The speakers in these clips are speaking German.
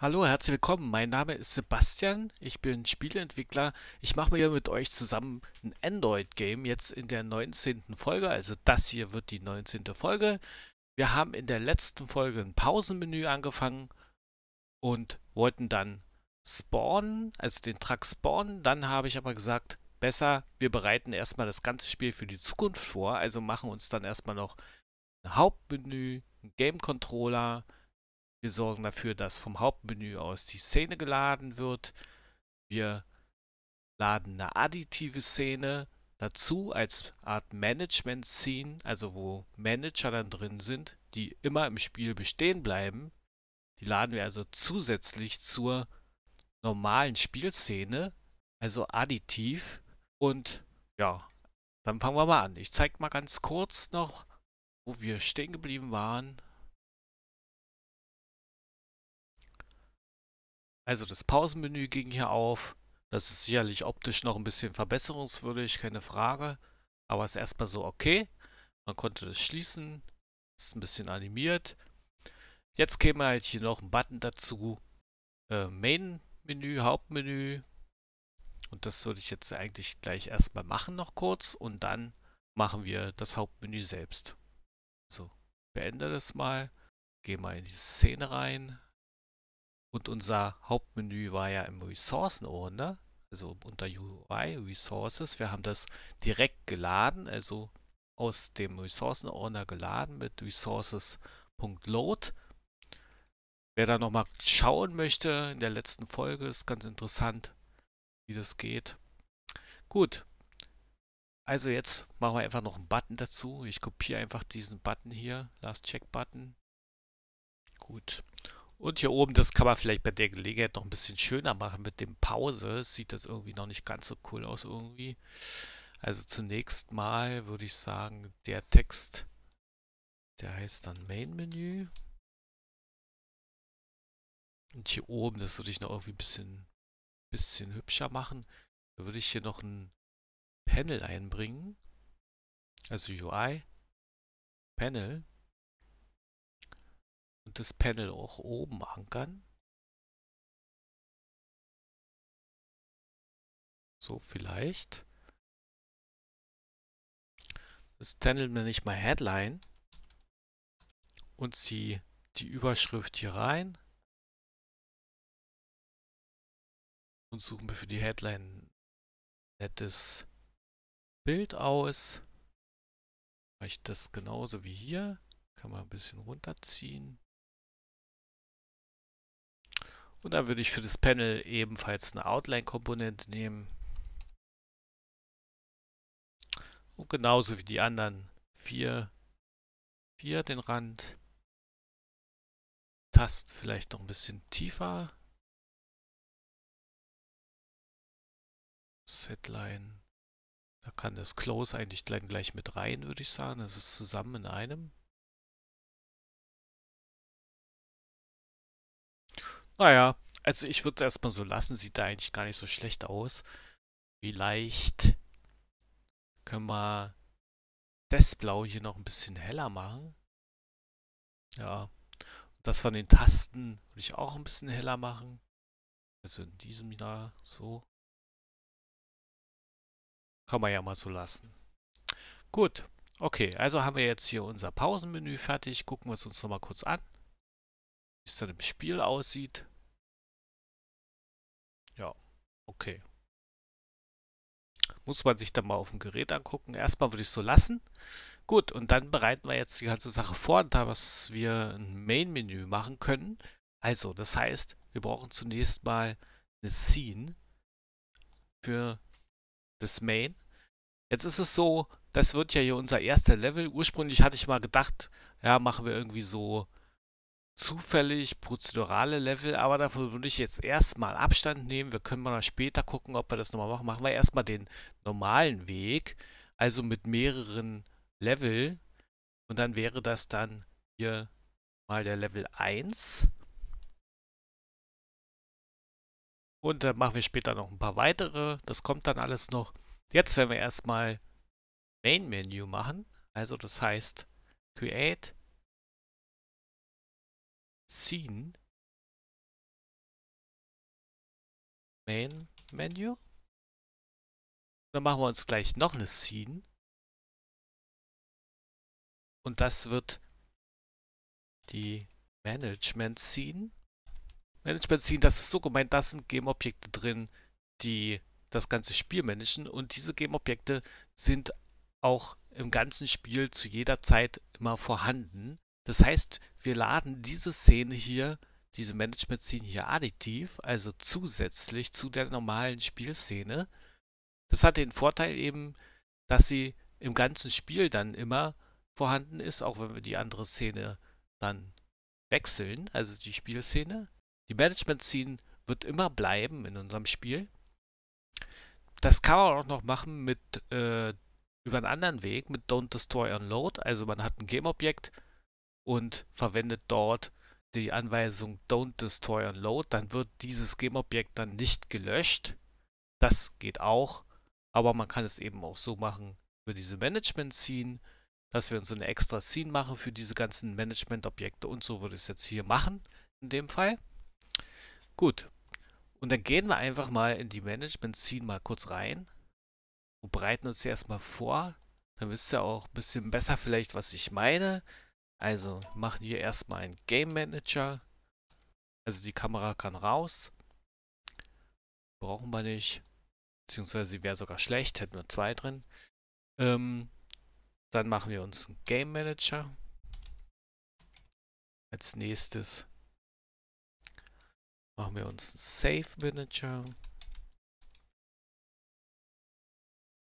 Hallo, herzlich willkommen. Mein Name ist Sebastian. Ich bin Spieleentwickler. Ich mache mir hier mit euch zusammen ein Android-Game jetzt in der 19. Folge. Also das hier wird die 19. Folge. Wir haben in der letzten Folge ein Pausenmenü angefangen und wollten dann spawnen, also den Truck spawnen. Dann habe ich aber gesagt, besser, wir bereiten erstmal das ganze Spiel für die Zukunft vor. Also machen uns dann erstmal noch ein Hauptmenü, ein Game-Controller, wir sorgen dafür, dass vom Hauptmenü aus die Szene geladen wird. Wir laden eine additive Szene dazu als Art Management-Scene, also wo Manager dann drin sind, die immer im Spiel bestehen bleiben. Die laden wir also zusätzlich zur normalen Spielszene, also additiv. Und ja, dann fangen wir mal an. Ich zeige mal ganz kurz noch, wo wir stehen geblieben waren. Also das Pausenmenü ging hier auf. Das ist sicherlich optisch noch ein bisschen verbesserungswürdig, keine Frage. Aber es ist erstmal so okay. Man konnte das schließen. Ist ein bisschen animiert. Jetzt käme halt hier noch ein Button dazu. Äh, Main-Menü, Hauptmenü. Und das würde ich jetzt eigentlich gleich erstmal machen noch kurz. Und dann machen wir das Hauptmenü selbst. So, beende das mal. Gehe mal in die Szene rein. Und unser Hauptmenü war ja im Ressourcen-Ordner, also unter UI Resources. Wir haben das direkt geladen, also aus dem Ressourcen-Ordner geladen mit resources.load. Wer da nochmal schauen möchte, in der letzten Folge ist ganz interessant, wie das geht. Gut, also jetzt machen wir einfach noch einen Button dazu. Ich kopiere einfach diesen Button hier, Last Check Button. Gut. Und hier oben, das kann man vielleicht bei der Gelegenheit noch ein bisschen schöner machen mit dem Pause. Sieht das irgendwie noch nicht ganz so cool aus irgendwie. Also zunächst mal würde ich sagen, der Text, der heißt dann Main Menü. Und hier oben, das würde ich noch irgendwie ein bisschen, bisschen hübscher machen. Da würde ich hier noch ein Panel einbringen. Also UI. Panel und das Panel auch oben ankern. So vielleicht. Das Panel nenne ich mal Headline und ziehe die Überschrift hier rein und suche mir für die Headline ein nettes Bild aus. Mache ich das genauso wie hier. Kann man ein bisschen runterziehen. Und dann würde ich für das Panel ebenfalls eine Outline-Komponente nehmen. Und genauso wie die anderen vier, vier den Rand. Tasten vielleicht noch ein bisschen tiefer. Setline. Da kann das Close eigentlich gleich mit rein, würde ich sagen. Das ist zusammen in einem. Naja, also ich würde es erstmal so lassen, sieht da eigentlich gar nicht so schlecht aus. Vielleicht können wir das Blau hier noch ein bisschen heller machen. Ja, das von den Tasten würde ich auch ein bisschen heller machen. Also in diesem Jahr so. Kann man ja mal so lassen. Gut, okay, also haben wir jetzt hier unser Pausenmenü fertig. Gucken wir es uns nochmal kurz an wie es dann im Spiel aussieht. Ja, okay. Muss man sich dann mal auf dem Gerät angucken. Erstmal würde ich es so lassen. Gut, und dann bereiten wir jetzt die ganze Sache vor, da was wir ein Main-Menü machen können. Also, das heißt, wir brauchen zunächst mal eine Scene für das Main. Jetzt ist es so, das wird ja hier unser erster Level. Ursprünglich hatte ich mal gedacht, ja, machen wir irgendwie so zufällig prozedurale Level, aber davon würde ich jetzt erstmal Abstand nehmen. Wir können mal später gucken, ob wir das nochmal machen. Machen wir erstmal den normalen Weg, also mit mehreren Level. Und dann wäre das dann hier mal der Level 1. Und dann machen wir später noch ein paar weitere. Das kommt dann alles noch. Jetzt werden wir erstmal Main Menu machen. Also das heißt Create Scene Main Menu. Dann machen wir uns gleich noch eine Scene. Und das wird die Management Scene. Management Scene, das ist so gemeint, da sind Game-Objekte drin, die das ganze Spiel managen. Und diese Game-Objekte sind auch im ganzen Spiel zu jeder Zeit immer vorhanden. Das heißt, wir laden diese Szene hier, diese Management-Szene hier additiv, also zusätzlich zu der normalen Spielszene. Das hat den Vorteil eben, dass sie im ganzen Spiel dann immer vorhanden ist, auch wenn wir die andere Szene dann wechseln, also die Spielszene. Die Management-Szene wird immer bleiben in unserem Spiel. Das kann man auch noch machen mit äh, über einen anderen Weg, mit Don't Destroy Unload. Also man hat ein Game-Objekt, und verwendet dort die Anweisung Don't Destroy and Load, dann wird dieses Game-Objekt dann nicht gelöscht. Das geht auch, aber man kann es eben auch so machen für diese Management-Scene, dass wir uns eine extra Scene machen für diese ganzen Management-Objekte und so würde ich es jetzt hier machen, in dem Fall. Gut, und dann gehen wir einfach mal in die Management-Scene mal kurz rein und bereiten uns erstmal vor. Dann wisst ihr auch ein bisschen besser vielleicht, was ich meine. Also machen wir erstmal einen Game Manager. Also die Kamera kann raus. Brauchen wir nicht. Beziehungsweise sie wäre sogar schlecht, hätten wir zwei drin. Ähm, dann machen wir uns einen Game Manager. Als nächstes machen wir uns einen Save Manager.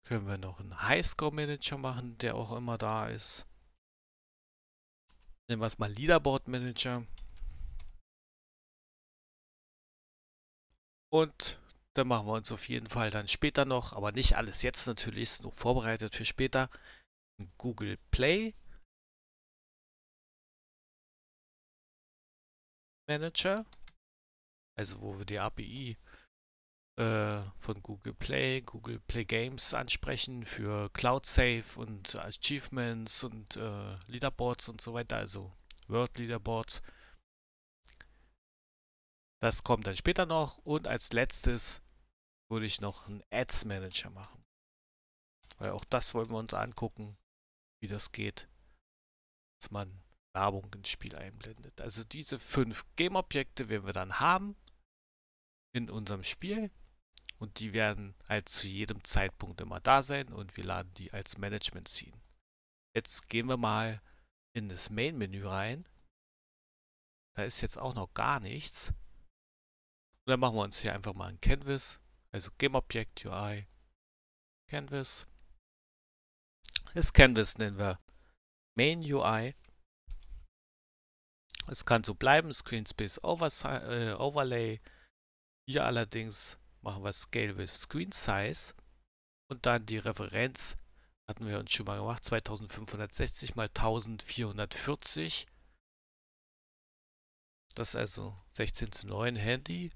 Können wir noch einen Highscore Manager machen, der auch immer da ist. Nehmen wir es mal Leaderboard Manager. Und dann machen wir uns auf jeden Fall dann später noch, aber nicht alles jetzt natürlich, ist nur vorbereitet für später. Google Play Manager, also wo wir die API äh, von Google Play, Google Play Games ansprechen für Cloud Save und Achievements und äh, Leaderboards und so weiter, also World Leaderboards. Das kommt dann später noch und als letztes würde ich noch einen Ads Manager machen. Weil auch das wollen wir uns angucken, wie das geht, dass man Werbung ins Spiel einblendet. Also diese fünf Game-Objekte werden wir dann haben in unserem Spiel und die werden halt zu jedem Zeitpunkt immer da sein und wir laden die als Management ziehen. Jetzt gehen wir mal in das Main-Menü rein. Da ist jetzt auch noch gar nichts. Und dann machen wir uns hier einfach mal ein Canvas, also GameObject UI Canvas. Das Canvas nennen wir Main UI. Es kann so bleiben, Screen Space Overs äh, Overlay. Hier allerdings machen wir Scale with Screen Size und dann die Referenz hatten wir uns schon mal gemacht, 2560 mal 1440. Das ist also 16 zu 9 Handy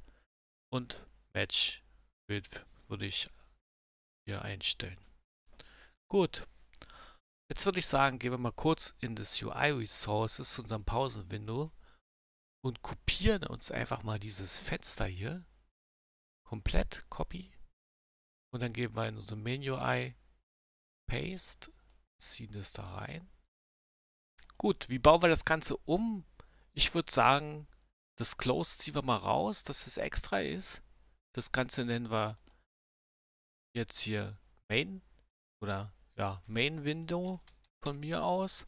und Match Bild würde ich hier einstellen. Gut. Jetzt würde ich sagen, gehen wir mal kurz in das UI Resources unserem Pausenwindow und kopieren uns einfach mal dieses Fenster hier komplett copy und dann geben wir in unser Menü-Ei paste, ziehen das da rein. Gut, wie bauen wir das Ganze um? Ich würde sagen, das Close ziehen wir mal raus, dass es extra ist. Das Ganze nennen wir jetzt hier Main oder ja, Main Window von mir aus.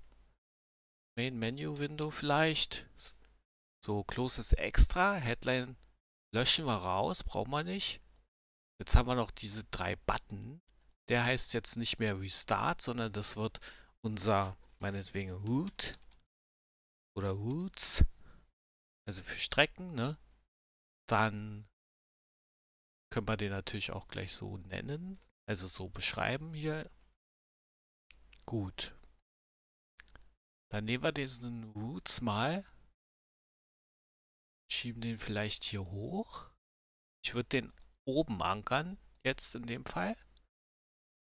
Main Menu Window vielleicht. So, Close ist extra, Headline Löschen wir raus, brauchen wir nicht. Jetzt haben wir noch diese drei Button. Der heißt jetzt nicht mehr Restart, sondern das wird unser, meinetwegen, Root oder Roots, also für Strecken, ne? Dann können wir den natürlich auch gleich so nennen, also so beschreiben hier. Gut. Dann nehmen wir diesen Roots mal Schieben den vielleicht hier hoch. Ich würde den oben ankern, jetzt in dem Fall.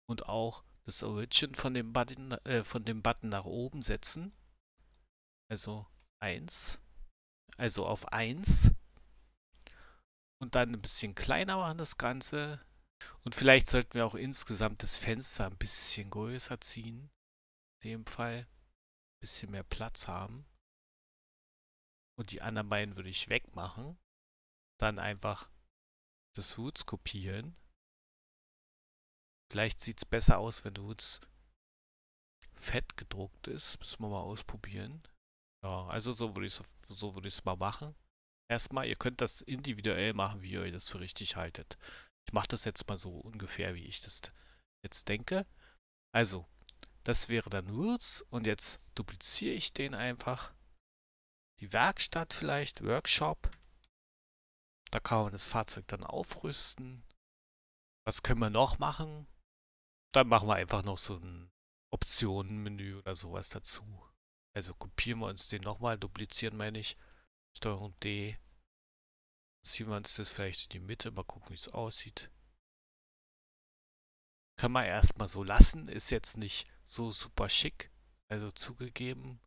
Und auch das Origin von dem Button, äh, von dem Button nach oben setzen. Also 1. Also auf 1. Und dann ein bisschen kleiner machen das Ganze. Und vielleicht sollten wir auch insgesamt das Fenster ein bisschen größer ziehen. In dem Fall. Ein bisschen mehr Platz haben. Und die anderen beiden würde ich wegmachen. Dann einfach das Hoots kopieren. Vielleicht sieht es besser aus, wenn Hoots fett gedruckt ist. Müssen wir mal ausprobieren. Ja, also so würde ich es so würde mal machen. Erstmal, ihr könnt das individuell machen, wie ihr euch das für richtig haltet. Ich mache das jetzt mal so ungefähr, wie ich das jetzt denke. Also, das wäre dann Roots und jetzt dupliziere ich den einfach die Werkstatt vielleicht, Workshop. Da kann man das Fahrzeug dann aufrüsten. Was können wir noch machen? Dann machen wir einfach noch so ein Optionenmenü oder sowas dazu. Also kopieren wir uns den nochmal, duplizieren meine ich. Steuerung D. Ziehen wir uns das vielleicht in die Mitte, mal gucken, wie es aussieht. Kann man erstmal so lassen, ist jetzt nicht so super schick, also zugegeben.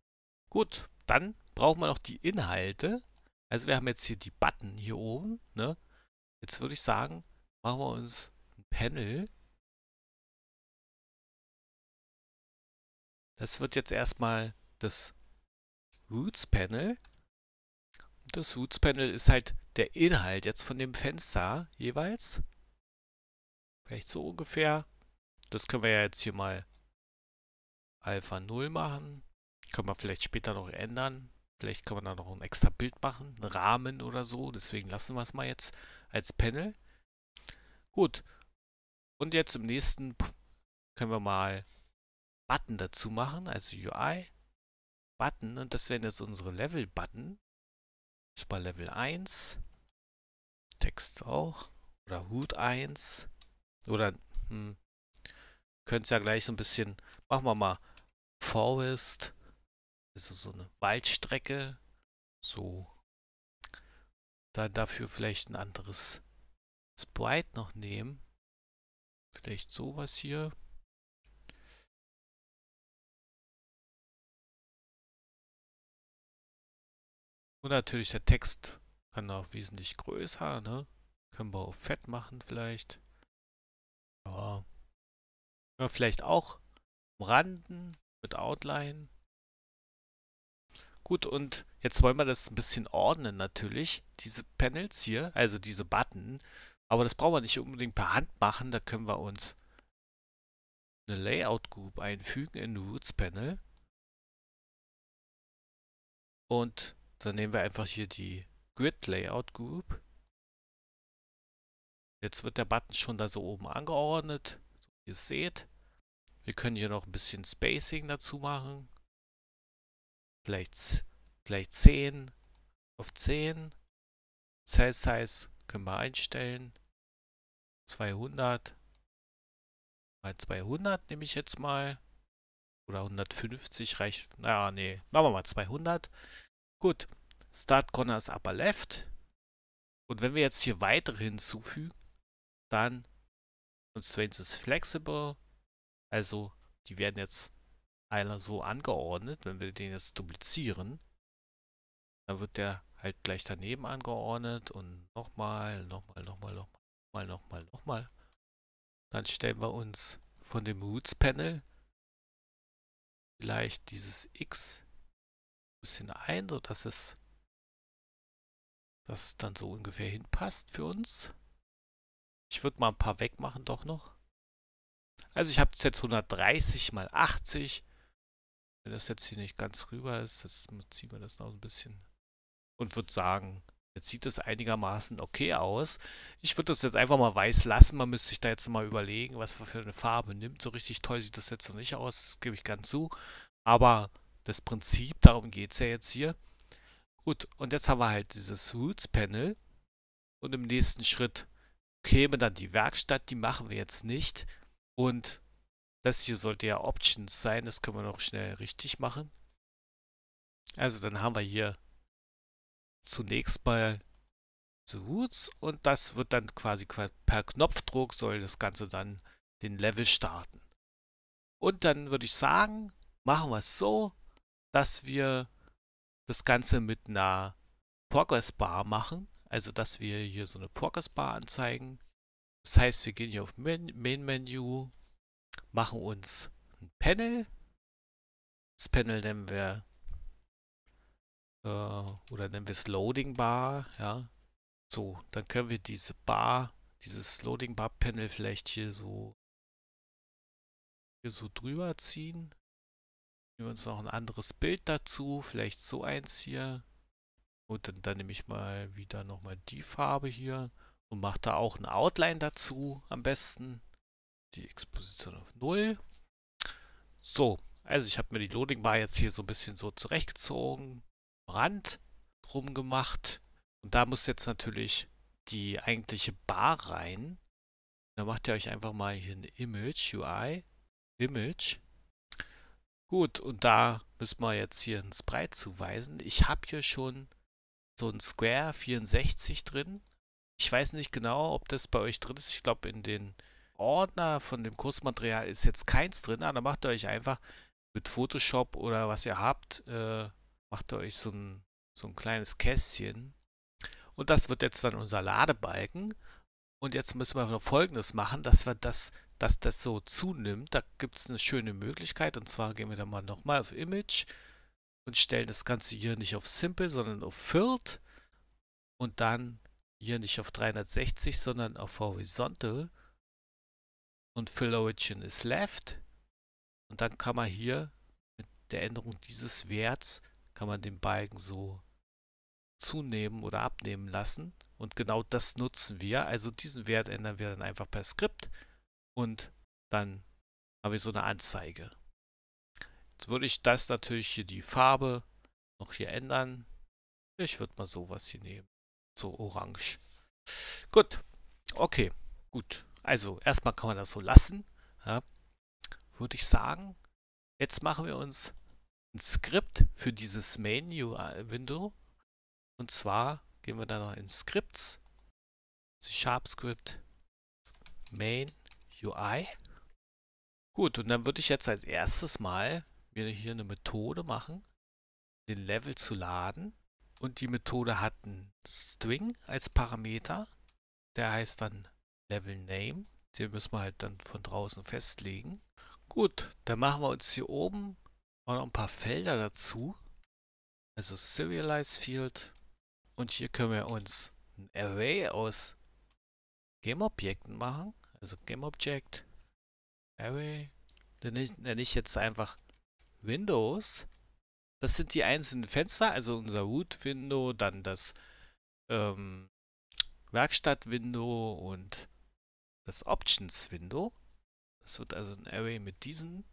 Gut, dann braucht man noch die Inhalte. Also wir haben jetzt hier die Button hier oben. Ne? Jetzt würde ich sagen, machen wir uns ein Panel. Das wird jetzt erstmal das Roots Panel. Das Roots Panel ist halt der Inhalt jetzt von dem Fenster jeweils. Vielleicht so ungefähr. Das können wir ja jetzt hier mal Alpha 0 machen. Können wir vielleicht später noch ändern. Vielleicht kann man da noch ein extra Bild machen, einen Rahmen oder so. Deswegen lassen wir es mal jetzt als Panel. Gut. Und jetzt im nächsten können wir mal Button dazu machen, also UI, Button. Und das wären jetzt unsere Level-Button. Ist bei Level 1. Text auch. Oder Hut 1. Oder, hm, könnt ja gleich so ein bisschen, machen wir mal Forest ist so eine Waldstrecke, so. Da dafür vielleicht ein anderes Sprite noch nehmen. Vielleicht sowas hier. Und natürlich der Text kann auch wesentlich größer, ne? Können wir auch Fett machen vielleicht. Ja. ja vielleicht auch umranden mit Outline. Gut, und jetzt wollen wir das ein bisschen ordnen natürlich, diese Panels hier, also diese Button. Aber das brauchen wir nicht unbedingt per Hand machen, da können wir uns eine Layout Group einfügen in Roots Panel. Und dann nehmen wir einfach hier die Grid Layout Group. Jetzt wird der Button schon da so oben angeordnet, so wie ihr es seht. Wir können hier noch ein bisschen Spacing dazu machen gleich, gleich 10 auf 10. Cell Size können wir einstellen. 200 mal 200 nehme ich jetzt mal. Oder 150 reicht. Naja, nee. Machen wir mal 200. Gut. Start Corner ist Upper Left. Und wenn wir jetzt hier weitere hinzufügen, dann Constraints ist Flexible. Also die werden jetzt einer so angeordnet, wenn wir den jetzt duplizieren, dann wird der halt gleich daneben angeordnet und nochmal, nochmal, nochmal, nochmal, nochmal, nochmal. Dann stellen wir uns von dem Roots Panel vielleicht dieses X ein bisschen ein, sodass es, dass es dann so ungefähr hinpasst für uns. Ich würde mal ein paar wegmachen doch noch. Also ich habe jetzt 130 mal 80 wenn das jetzt hier nicht ganz rüber ist, das ziehen wir das noch ein bisschen. Und würde sagen, jetzt sieht das einigermaßen okay aus. Ich würde das jetzt einfach mal weiß lassen. Man müsste sich da jetzt mal überlegen, was man für eine Farbe nimmt. So richtig toll sieht das jetzt noch nicht aus, das gebe ich ganz zu. Aber das Prinzip, darum geht es ja jetzt hier. Gut, und jetzt haben wir halt dieses Roots-Panel. Und im nächsten Schritt käme dann die Werkstatt, die machen wir jetzt nicht. Und das hier sollte ja Options sein. Das können wir noch schnell richtig machen. Also dann haben wir hier zunächst mal The Roots und das wird dann quasi per Knopfdruck soll das Ganze dann den Level starten. Und dann würde ich sagen, machen wir es so, dass wir das Ganze mit einer Progress Bar machen. Also dass wir hier so eine Progress Bar anzeigen. Das heißt, wir gehen hier auf Main, Main Menu, machen uns ein Panel. Das Panel nennen wir äh, oder nennen wir es Loading Bar. Ja. So, dann können wir diese Bar, dieses Loading Bar Panel vielleicht hier so hier so drüber ziehen. Nehmen wir uns noch ein anderes Bild dazu, vielleicht so eins hier. Und dann, dann nehme ich mal wieder nochmal die Farbe hier und mache da auch ein Outline dazu am besten die Exposition auf 0. So, also ich habe mir die Loading Bar jetzt hier so ein bisschen so zurechtgezogen, Rand drum gemacht und da muss jetzt natürlich die eigentliche Bar rein. Da macht ihr euch einfach mal hier ein Image UI Image. Gut, und da müssen wir jetzt hier einen Sprite zuweisen. Ich habe hier schon so ein Square 64 drin. Ich weiß nicht genau, ob das bei euch drin ist. Ich glaube, in den Ordner von dem Kursmaterial ist jetzt keins drin, ah, dann macht ihr euch einfach mit Photoshop oder was ihr habt, äh, macht ihr euch so ein, so ein kleines Kästchen. Und das wird jetzt dann unser Ladebalken. Und jetzt müssen wir noch folgendes machen, dass wir das, dass das so zunimmt. Da gibt es eine schöne Möglichkeit. Und zwar gehen wir dann mal nochmal auf Image und stellen das Ganze hier nicht auf Simple, sondern auf Filled. Und dann hier nicht auf 360, sondern auf Horizontal und Fill Origin is left. Und dann kann man hier mit der Änderung dieses Werts kann man den Balken so zunehmen oder abnehmen lassen. Und genau das nutzen wir. Also diesen Wert ändern wir dann einfach per Skript und dann haben wir so eine Anzeige. Jetzt würde ich das natürlich hier die Farbe noch hier ändern. Ich würde mal sowas hier nehmen. So orange. Gut. Okay. Gut. Also erstmal kann man das so lassen, ja, würde ich sagen. Jetzt machen wir uns ein Skript für dieses Main-Window. Äh, UI Und zwar gehen wir dann noch in Scripts, C-Sharp-Script, Main UI. Gut, und dann würde ich jetzt als erstes mal wieder hier eine Methode machen, den Level zu laden. Und die Methode hat einen String als Parameter. Der heißt dann Level Name. Den müssen wir halt dann von draußen festlegen. Gut, dann machen wir uns hier oben noch ein paar Felder dazu. Also Serialize Field. Und hier können wir uns ein Array aus Game-Objekten machen. Also Game-Object, Array. Dann nenne ich jetzt einfach Windows. Das sind die einzelnen Fenster, also unser Root-Window, dann das ähm, Werkstatt-Window und das Options Window. Das wird also ein Array mit diesen.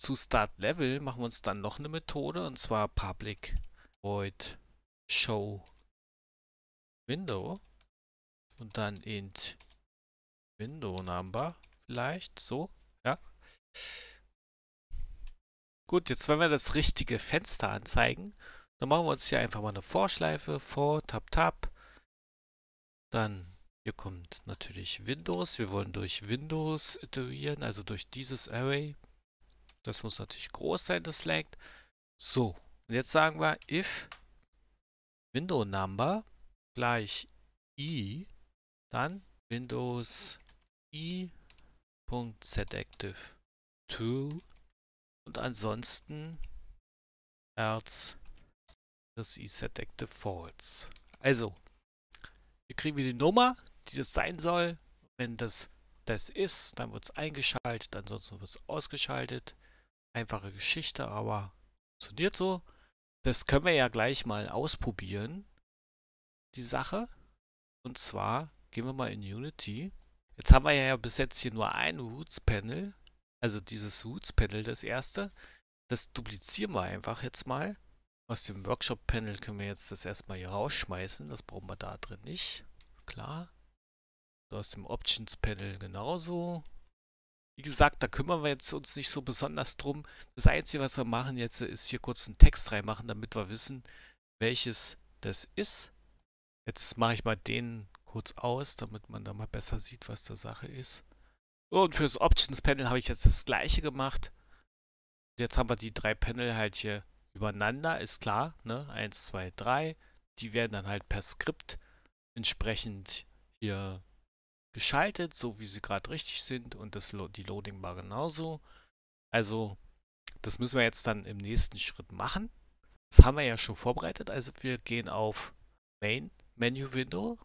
Zu Start Level machen wir uns dann noch eine Methode und zwar public void show window und dann int window number vielleicht so, ja. Gut, jetzt wollen wir das richtige Fenster anzeigen. Dann machen wir uns hier einfach mal eine Vorschleife vor tab tab dann hier kommt natürlich Windows. Wir wollen durch Windows iterieren, also durch dieses Array. Das muss natürlich groß sein, das Select. So, und jetzt sagen wir if window number gleich i, dann Windows i.setActive true und ansonsten else das iSetActive false. Also, hier kriegen wir die Nummer, die das sein soll. Wenn das das ist, dann wird es eingeschaltet, ansonsten wird es ausgeschaltet. Einfache Geschichte, aber funktioniert so. Das können wir ja gleich mal ausprobieren, die Sache. Und zwar gehen wir mal in Unity. Jetzt haben wir ja bis jetzt hier nur ein Roots-Panel, also dieses Roots-Panel, das erste. Das duplizieren wir einfach jetzt mal. Aus dem Workshop-Panel können wir jetzt das erstmal hier rausschmeißen. Das brauchen wir da drin nicht. Klar aus dem Options Panel genauso. Wie gesagt, da kümmern wir jetzt uns nicht so besonders drum. Das Einzige, was wir machen jetzt, ist hier kurz einen Text reinmachen, damit wir wissen, welches das ist. Jetzt mache ich mal den kurz aus, damit man da mal besser sieht, was der Sache ist. Und für das Options Panel habe ich jetzt das gleiche gemacht. Jetzt haben wir die drei Panel halt hier übereinander, ist klar. Ne? 1, 2, 3. Die werden dann halt per Skript entsprechend hier geschaltet, so wie sie gerade richtig sind und das, die Loading-Bar genauso. Also das müssen wir jetzt dann im nächsten Schritt machen. Das haben wir ja schon vorbereitet. Also wir gehen auf Main, Menu Window.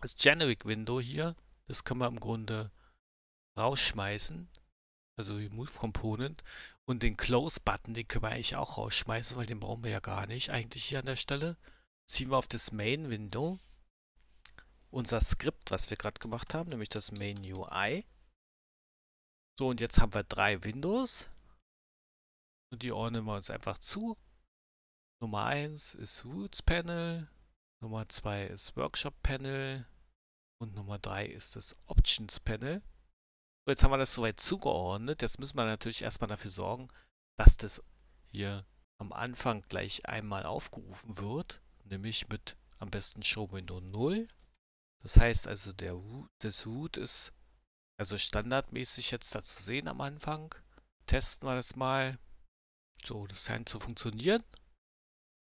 Das Generic Window hier, das können wir im Grunde rausschmeißen. Also Remove Component. Und den Close Button, den können wir eigentlich auch rausschmeißen, weil den brauchen wir ja gar nicht eigentlich hier an der Stelle. Ziehen wir auf das Main Window unser Skript, was wir gerade gemacht haben, nämlich das Main UI. So, und jetzt haben wir drei Windows. Und die ordnen wir uns einfach zu. Nummer 1 ist Roots Panel, Nummer 2 ist Workshop Panel und Nummer 3 ist das Options Panel. So, jetzt haben wir das soweit zugeordnet. Jetzt müssen wir natürlich erstmal dafür sorgen, dass das hier am Anfang gleich einmal aufgerufen wird, nämlich mit am besten Show Window 0 das heißt also, der das Root ist also standardmäßig jetzt da zu sehen am Anfang. Testen wir das mal. So, das scheint zu funktionieren.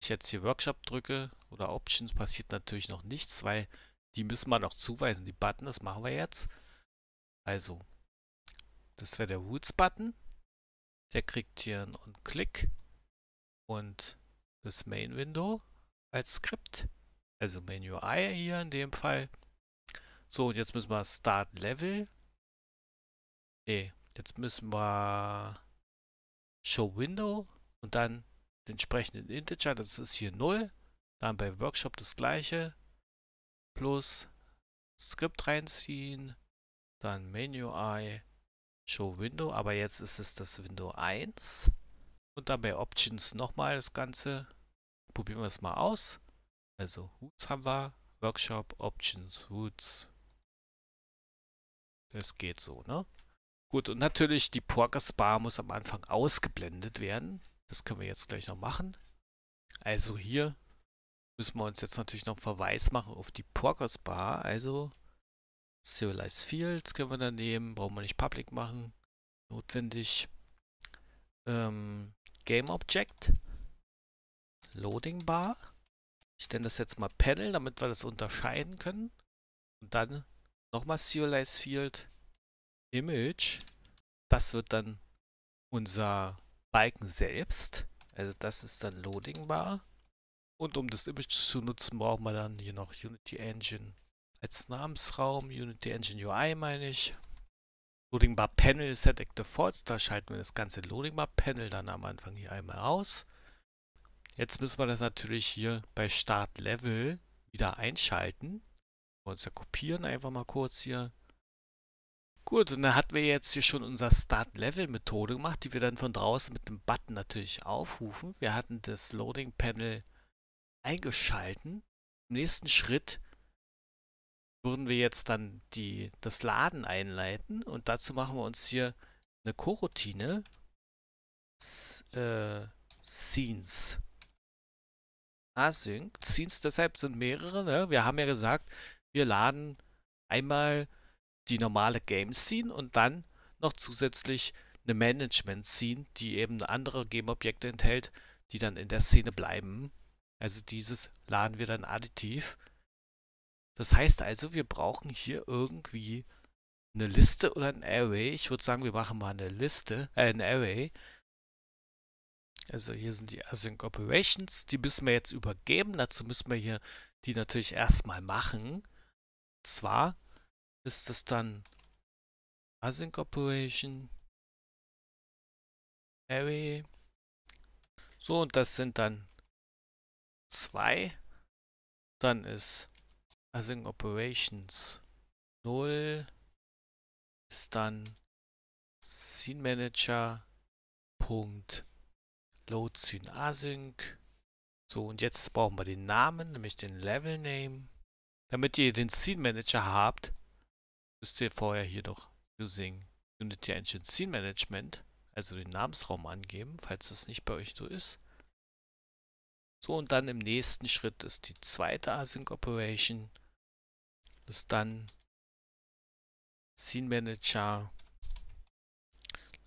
ich jetzt hier Workshop drücke oder Options, passiert natürlich noch nichts, weil die müssen wir noch zuweisen. Die Button, das machen wir jetzt. Also, das wäre der Roots-Button. Der kriegt hier einen Klick und das Main-Window als Skript, also Main UI hier in dem Fall. So, und jetzt müssen wir Start Level. Ne, jetzt müssen wir Show Window und dann den entsprechenden Integer, das ist hier 0. Dann bei Workshop das gleiche. Plus Skript reinziehen, dann Menu I, Show Window, aber jetzt ist es das Window 1. Und dann bei Options nochmal das Ganze. Probieren wir es mal aus. Also Hoots haben wir, Workshop, Options, Hoots, das geht so, ne? Gut, und natürlich die Progress Bar muss am Anfang ausgeblendet werden. Das können wir jetzt gleich noch machen. Also hier müssen wir uns jetzt natürlich noch einen Verweis machen auf die Progress Bar. Also Serialize Field können wir da nehmen. Brauchen wir nicht public machen. Notwendig. Ähm, Game Object. Loading Bar. Ich nenne das jetzt mal Panel, damit wir das unterscheiden können. Und dann Nochmal Serialize Field. Image. Das wird dann unser Balken selbst. Also das ist dann loadingbar. Und um das Image zu nutzen, brauchen wir dann hier noch Unity Engine als Namensraum. Unity Engine UI meine ich. Loadingbar Panel Set Active False. Da schalten wir das ganze Loadingbar Panel dann am Anfang hier einmal aus. Jetzt müssen wir das natürlich hier bei Start Level wieder einschalten wir uns ja kopieren einfach mal kurz hier. Gut, und dann hatten wir jetzt hier schon unser Start-Level-Methode gemacht, die wir dann von draußen mit dem Button natürlich aufrufen. Wir hatten das Loading-Panel eingeschalten. Im nächsten Schritt würden wir jetzt dann die, das Laden einleiten und dazu machen wir uns hier eine Coroutine äh, Scenes. Async. Scenes deshalb sind mehrere. Ne? Wir haben ja gesagt, wir laden einmal die normale Game-Scene und dann noch zusätzlich eine Management-Scene, die eben andere Game-Objekte enthält, die dann in der Szene bleiben. Also dieses laden wir dann additiv. Das heißt also, wir brauchen hier irgendwie eine Liste oder ein Array. Ich würde sagen, wir machen mal eine Liste, äh, ein Array. Also hier sind die Async Operations, die müssen wir jetzt übergeben. Dazu müssen wir hier die natürlich erstmal machen zwar ist es dann Async Operation Array. So, und das sind dann zwei. Dann ist Async Operations 0. Ist dann Scene Manager Load Scene Async. So, und jetzt brauchen wir den Namen, nämlich den Level Name. Damit ihr den Scene Manager habt, müsst ihr vorher hier noch Using Unity Engine Scene Management, also den Namensraum angeben, falls das nicht bei euch so ist. So, und dann im nächsten Schritt ist die zweite Async Operation. Das ist dann Scene Manager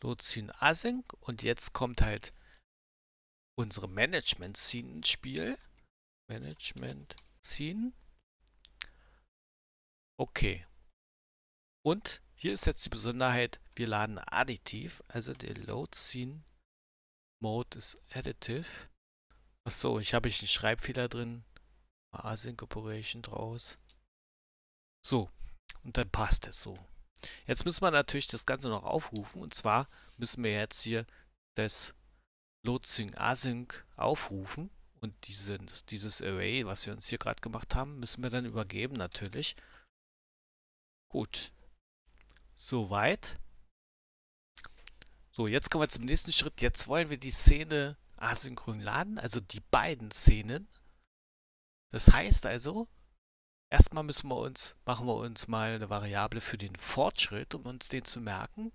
Load Scene Async und jetzt kommt halt unsere Management Scene ins Spiel. Management Scene. Okay. Und hier ist jetzt die Besonderheit, wir laden additiv, also der Load Scene Mode ist additive. Achso, ich habe ich einen Schreibfehler drin. Async Operation draus. So, und dann passt es so. Jetzt müssen wir natürlich das Ganze noch aufrufen. Und zwar müssen wir jetzt hier das Load Loadsync Async aufrufen. Und diese, dieses Array, was wir uns hier gerade gemacht haben, müssen wir dann übergeben natürlich. Gut. Soweit. So, jetzt kommen wir zum nächsten Schritt. Jetzt wollen wir die Szene asynchron laden, also die beiden Szenen. Das heißt also, erstmal müssen wir uns, machen wir uns mal eine Variable für den Fortschritt, um uns den zu merken.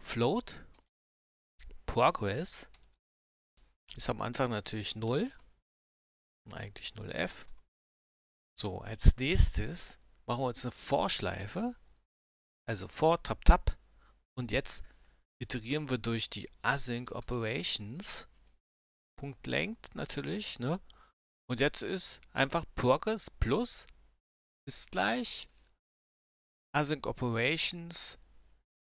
Float Progress ist am Anfang natürlich 0 und eigentlich 0f. So, als nächstes machen wir jetzt eine Vorschleife. Also vor, tap, tap. Und jetzt iterieren wir durch die Async Operations. Punkt length natürlich, ne? Und jetzt ist einfach Progress plus ist gleich Async Operations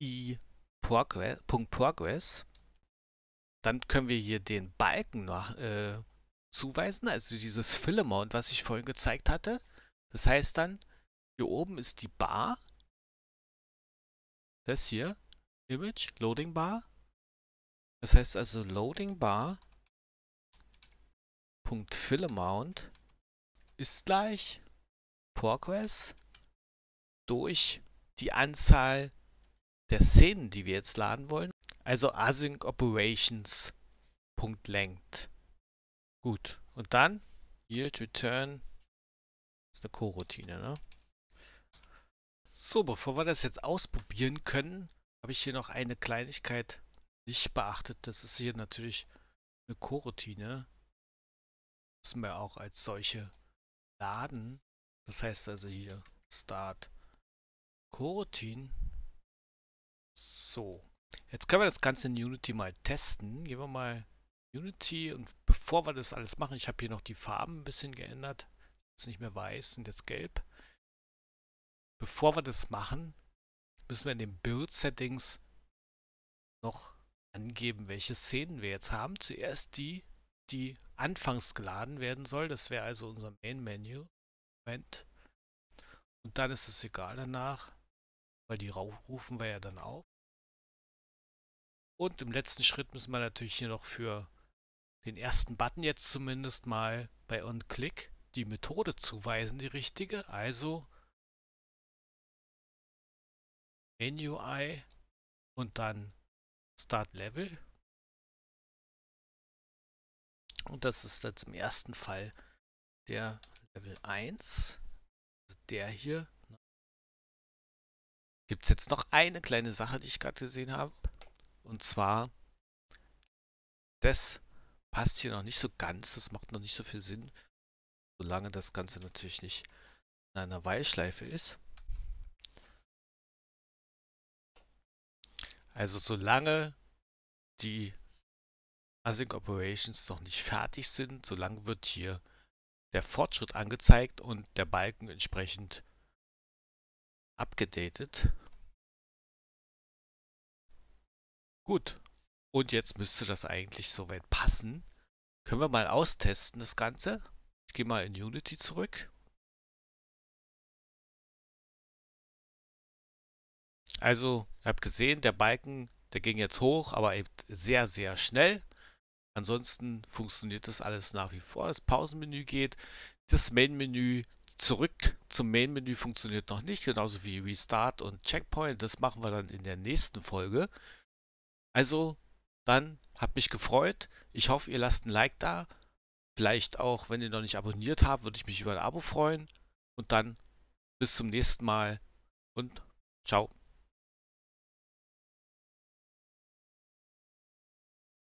i Progress, Punkt Progress. Dann können wir hier den Balken noch äh, zuweisen, also dieses Amount, was ich vorhin gezeigt hatte. Das heißt dann, hier oben ist die Bar. Das hier. Image, Loading Bar. Das heißt also Loading Bar. Punkt Fill Amount ist gleich Progress durch die Anzahl der Szenen, die wir jetzt laden wollen. Also Async Operations Punkt lenkt. Gut. Und dann Yield Return ist eine co ne? So, bevor wir das jetzt ausprobieren können, habe ich hier noch eine Kleinigkeit nicht beachtet. Das ist hier natürlich eine Coroutine. Müssen wir auch als solche laden. Das heißt also hier Start Coroutine. So, jetzt können wir das Ganze in Unity mal testen. Gehen wir mal Unity und bevor wir das alles machen, ich habe hier noch die Farben ein bisschen geändert. Jetzt nicht mehr weiß und jetzt gelb bevor wir das machen, müssen wir in den Build-Settings noch angeben, welche Szenen wir jetzt haben. Zuerst die, die anfangs geladen werden soll. Das wäre also unser Main-Menu. Moment. Und dann ist es egal danach, weil die rufen wir ja dann auch. Und im letzten Schritt müssen wir natürlich hier noch für den ersten Button jetzt zumindest mal bei OnClick die Methode zuweisen, die richtige. Also MenUI und dann Start Level. Und das ist jetzt im ersten Fall der Level 1. Also der hier. Gibt es jetzt noch eine kleine Sache, die ich gerade gesehen habe. Und zwar, das passt hier noch nicht so ganz. Das macht noch nicht so viel Sinn. Solange das Ganze natürlich nicht in einer Weilschleife ist. Also solange die Async Operations noch nicht fertig sind, solange wird hier der Fortschritt angezeigt und der Balken entsprechend abgedatet. Gut, und jetzt müsste das eigentlich soweit passen. Können wir mal austesten das Ganze. Ich gehe mal in Unity zurück. Also, ihr habt gesehen, der Balken, der ging jetzt hoch, aber eben sehr, sehr schnell. Ansonsten funktioniert das alles nach wie vor. Das Pausenmenü geht, das Main-Menü zurück zum Main-Menü funktioniert noch nicht, genauso wie Restart und Checkpoint. Das machen wir dann in der nächsten Folge. Also, dann hat mich gefreut. Ich hoffe, ihr lasst ein Like da. Vielleicht auch, wenn ihr noch nicht abonniert habt, würde ich mich über ein Abo freuen. Und dann bis zum nächsten Mal und ciao.